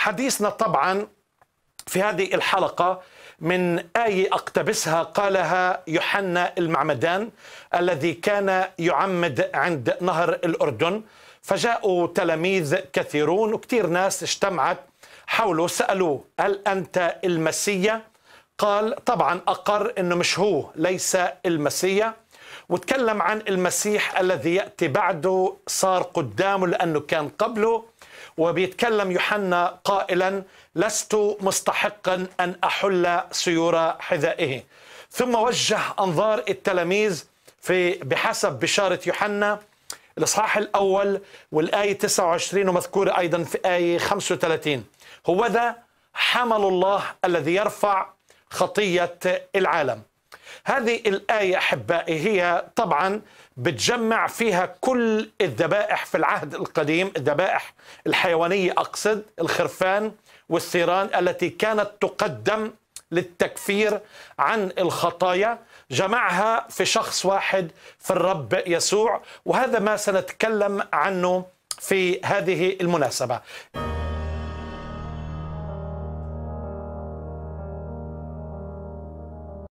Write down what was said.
حديثنا طبعا في هذه الحلقه من آية أقتبسها قالها يوحنا المعمدان الذي كان يعمد عند نهر الأردن فجاءوا تلاميذ كثيرون وكثير ناس اجتمعت حوله سألوه هل أنت المسيا؟ قال طبعا أقر أنه مش هو ليس المسيا وتكلم عن المسيح الذي يأتي بعده صار قدامه لأنه كان قبله وبيتكلم يوحنا قائلا لست مستحقا أن أحل سيور حذائه ثم وجه أنظار التلاميذ في بحسب بشارة يوحنا الإصحاح الأول والآية 29 ومذكورة أيضا في آية 35 هو ذا حمل الله الذي يرفع خطية العالم هذه الآية أحبائي هي طبعا بتجمع فيها كل الذبائح في العهد القديم الذبائح الحيوانية أقصد الخرفان والثيران التي كانت تقدم للتكفير عن الخطايا جمعها في شخص واحد في الرب يسوع وهذا ما سنتكلم عنه في هذه المناسبه